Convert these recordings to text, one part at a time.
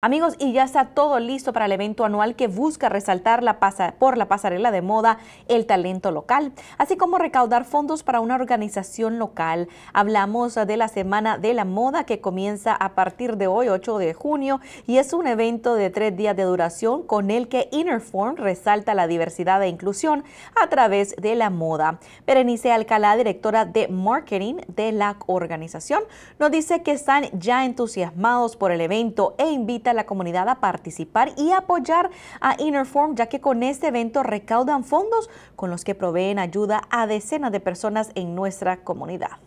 Amigos, y ya está todo listo para el evento anual que busca resaltar la por la pasarela de moda el talento local, así como recaudar fondos para una organización local. Hablamos de la Semana de la Moda que comienza a partir de hoy, 8 de junio, y es un evento de tres días de duración con el que Innerform resalta la diversidad e inclusión a través de la moda. Berenice Alcalá, directora de marketing de la organización, nos dice que están ya entusiasmados por el evento e invita a la comunidad a participar y apoyar a Innerform, ya que con este evento recaudan fondos con los que proveen ayuda a decenas de personas en nuestra comunidad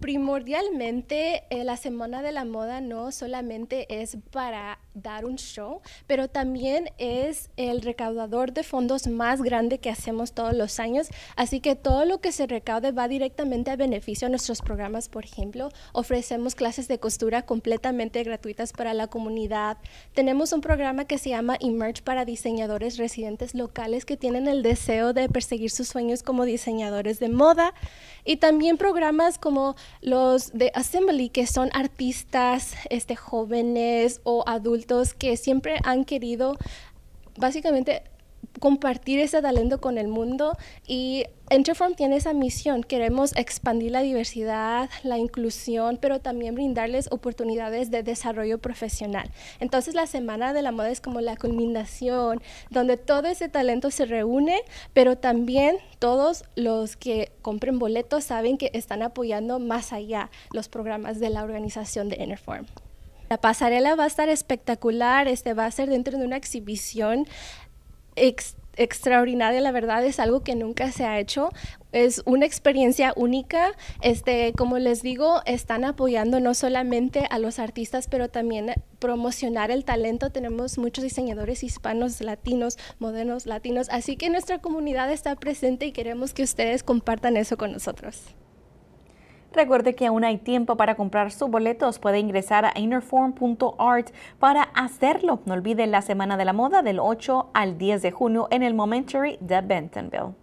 primordialmente eh, la Semana de la Moda no solamente es para dar un show, pero también es el recaudador de fondos más grande que hacemos todos los años. Así que todo lo que se recaude va directamente a beneficio de nuestros programas. Por ejemplo, ofrecemos clases de costura completamente gratuitas para la comunidad. Tenemos un programa que se llama Emerge para diseñadores residentes locales que tienen el deseo de perseguir sus sueños como diseñadores de moda. Y también programas como los de Assembly, que son artistas este, jóvenes o adultos que siempre han querido básicamente compartir ese talento con el mundo y Interform tiene esa misión, queremos expandir la diversidad, la inclusión, pero también brindarles oportunidades de desarrollo profesional. Entonces la Semana de la Moda es como la culminación, donde todo ese talento se reúne, pero también todos los que compren boletos saben que están apoyando más allá los programas de la organización de Interform. La pasarela va a estar espectacular, este va a ser dentro de una exhibición extraordinaria, la verdad, es algo que nunca se ha hecho. Es una experiencia única. Este, como les digo, están apoyando no solamente a los artistas, pero también promocionar el talento. Tenemos muchos diseñadores hispanos, latinos, modernos, latinos. Así que nuestra comunidad está presente y queremos que ustedes compartan eso con nosotros. Recuerde que aún hay tiempo para comprar sus boletos. Puede ingresar a innerform.art para hacerlo. No olvide la Semana de la Moda del 8 al 10 de junio en el Momentary de Bentonville.